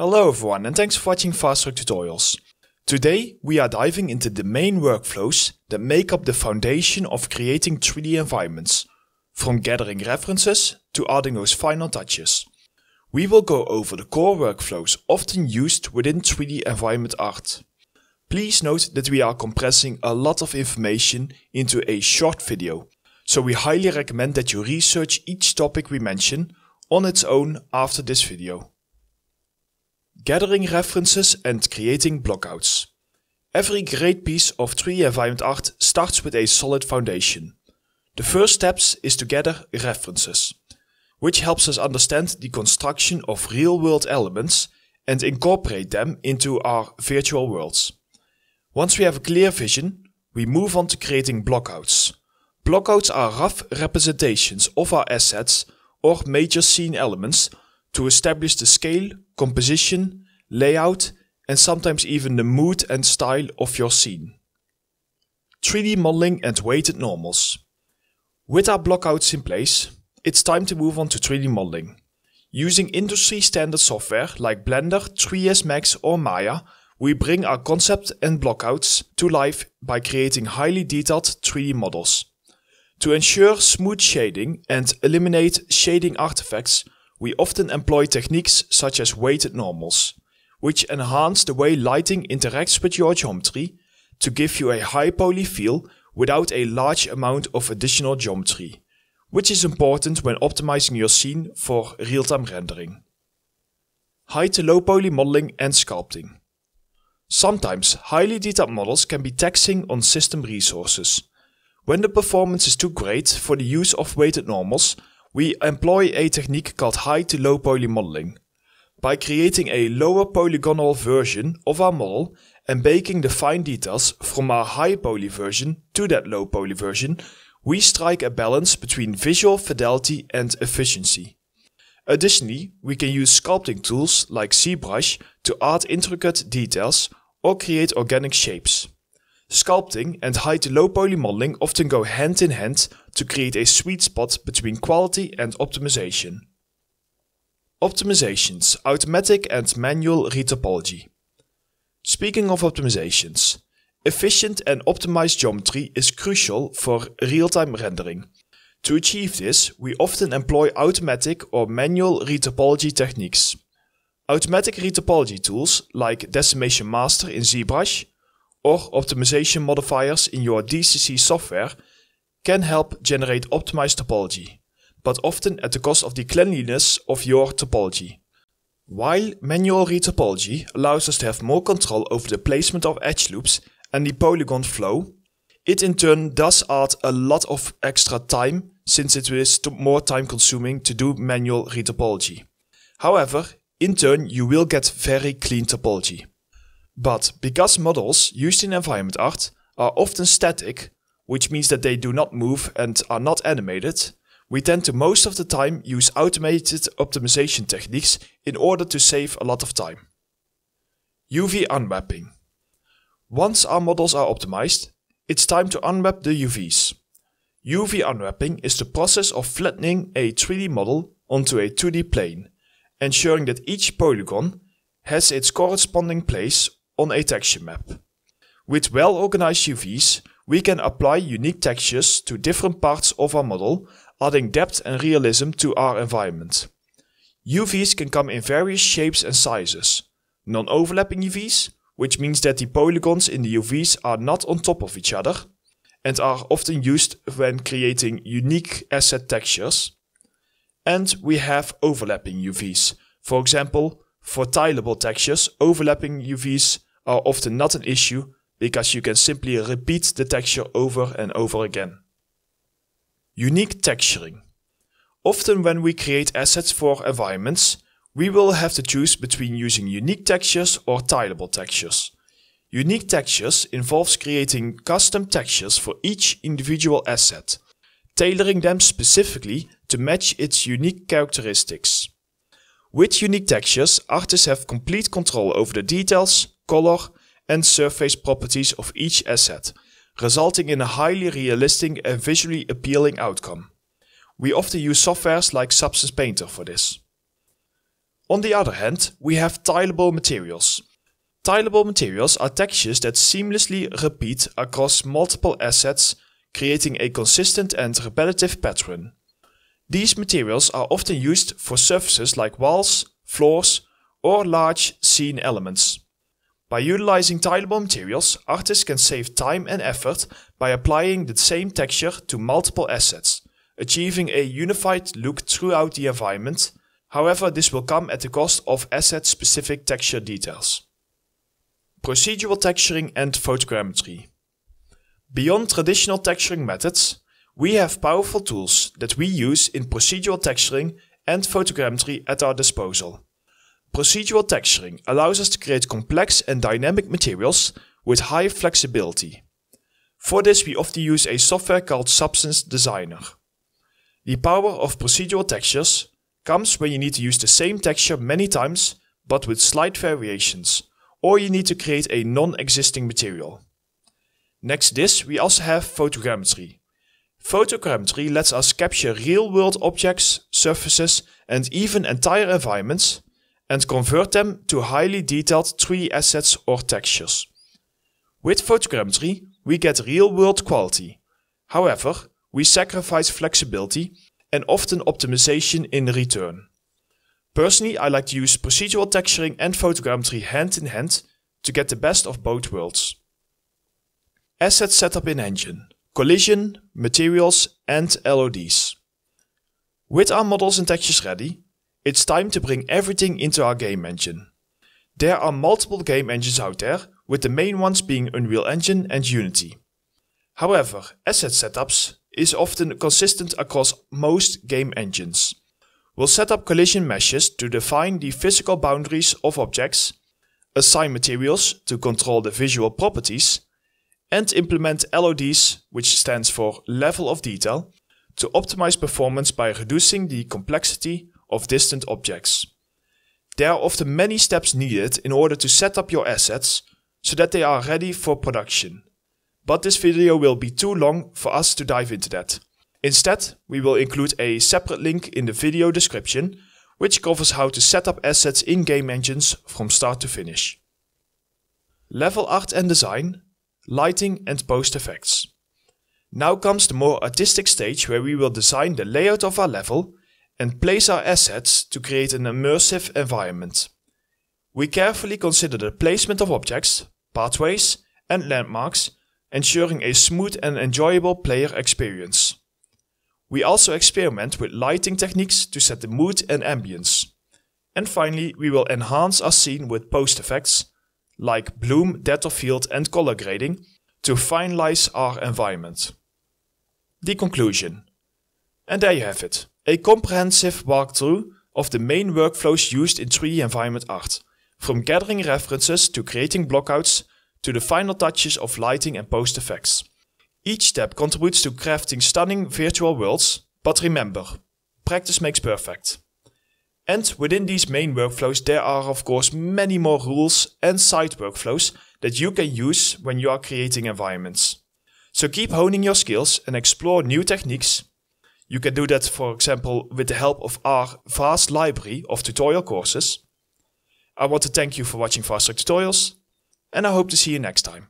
Hello everyone and thanks for watching FastTrack Tutorials. Today we are diving into the main workflows that make up the foundation of creating 3D environments, from gathering references to adding those final touches. We will go over the core workflows often used within 3D environment art. Please note that we are compressing a lot of information into a short video, so we highly recommend that you research each topic we mention on its own after this video gathering references and creating blockouts. Every great piece of 3D environment art starts with a solid foundation. The first steps is to gather references, which helps us understand the construction of real-world elements and incorporate them into our virtual worlds. Once we have a clear vision, we move on to creating blockouts. Blockouts are rough representations of our assets or major scene elements to establish the scale, composition, layout, and sometimes even the mood and style of your scene. 3D modeling and weighted normals. With our blockouts in place, it's time to move on to 3D modeling. Using industry standard software like Blender, 3ds Max or Maya, we bring our concept and blockouts to life by creating highly detailed 3D models. To ensure smooth shading and eliminate shading artifacts, we often employ techniques such as weighted normals, which enhance the way lighting interacts with your geometry to give you a high poly feel without a large amount of additional geometry, which is important when optimizing your scene for real-time rendering. High to low poly modeling and sculpting. Sometimes highly detailed models can be taxing on system resources. When the performance is too great for the use of weighted normals, we employ a technique called high to low poly modeling. By creating a lower polygonal version of our model and baking the fine details from our high poly version to that low poly version, we strike a balance between visual fidelity and efficiency. Additionally, we can use sculpting tools like ZBrush to add intricate details or create organic shapes. Sculpting and high to low poly modeling often go hand in hand to create a sweet spot between quality and optimization. Optimizations, automatic and manual retopology. Speaking of optimizations, efficient and optimized geometry is crucial for real-time rendering. To achieve this, we often employ automatic or manual retopology techniques. Automatic retopology tools like Decimation Master in ZBrush or optimization modifiers in your DCC software can help generate optimized topology, but often at the cost of the cleanliness of your topology. While manual retopology allows us to have more control over the placement of edge loops and the polygon flow, it in turn does add a lot of extra time since it is more time consuming to do manual retopology. However, in turn you will get very clean topology. But because models used in environment art are often static, which means that they do not move and are not animated, we tend to most of the time use automated optimization techniques in order to save a lot of time. UV unwrapping. Once our models are optimized, it's time to unwrap the UVs. UV unwrapping is the process of flattening a 3D model onto a 2D plane, ensuring that each polygon has its corresponding place on a texture map. With well-organized UVs, we can apply unique textures to different parts of our model, adding depth and realism to our environment. UVs can come in various shapes and sizes. Non-overlapping UVs, which means that the polygons in the UVs are not on top of each other, and are often used when creating unique asset textures. And we have overlapping UVs, for example, for tileable textures, overlapping UVs are often not an issue because you can simply repeat the texture over and over again. Unique texturing. Often when we create assets for environments, we will have to choose between using unique textures or tileable textures. Unique textures involves creating custom textures for each individual asset, tailoring them specifically to match its unique characteristics. With unique textures, artists have complete control over the details, color, and surface properties of each asset, resulting in a highly realistic and visually appealing outcome. We often use softwares like Substance Painter for this. On the other hand, we have tileable materials. Tileable materials are textures that seamlessly repeat across multiple assets, creating a consistent and repetitive pattern. These materials are often used for surfaces like walls, floors, or large scene elements. By utilizing tileable materials, artists can save time and effort by applying the same texture to multiple assets, achieving a unified look throughout the environment. However, this will come at the cost of asset-specific texture details. Procedural texturing and photogrammetry. Beyond traditional texturing methods, we have powerful tools that we use in procedural texturing and photogrammetry at our disposal. Procedural texturing allows us to create complex and dynamic materials with high flexibility. For this we often use a software called Substance Designer. The power of procedural textures comes when you need to use the same texture many times but with slight variations, or you need to create a non-existing material. Next this we also have photogrammetry. Photogrammetry lets us capture real-world objects, surfaces and even entire environments and convert them to highly detailed 3D assets or textures. With photogrammetry, we get real-world quality. However, we sacrifice flexibility and often optimization in return. Personally, I like to use procedural texturing and photogrammetry hand in hand to get the best of both worlds. Asset setup in Engine, collision, materials and LODs. With our models and textures ready, it's time to bring everything into our game engine. There are multiple game engines out there, with the main ones being Unreal Engine and Unity. However, asset setups is often consistent across most game engines. We'll set up collision meshes to define the physical boundaries of objects, assign materials to control the visual properties, and implement LODs, which stands for level of detail, to optimize performance by reducing the complexity of distant objects. There are often many steps needed in order to set up your assets so that they are ready for production. But this video will be too long for us to dive into that. Instead, we will include a separate link in the video description which covers how to set up assets in game engines from start to finish. Level art and design, lighting and post effects. Now comes the more artistic stage where we will design the layout of our level and place our assets to create an immersive environment. We carefully consider the placement of objects, pathways, and landmarks, ensuring a smooth and enjoyable player experience. We also experiment with lighting techniques to set the mood and ambience. And finally, we will enhance our scene with post effects, like bloom, depth of field, and color grading, to finalize our environment. The conclusion. And there you have it a comprehensive walkthrough of the main workflows used in 3D environment art, from gathering references to creating blockouts to the final touches of lighting and post effects. Each step contributes to crafting stunning virtual worlds, but remember, practice makes perfect. And within these main workflows, there are of course many more rules and side workflows that you can use when you are creating environments. So keep honing your skills and explore new techniques you can do that, for example, with the help of our vast library of tutorial courses. I want to thank you for watching Fast Track Tutorials, and I hope to see you next time.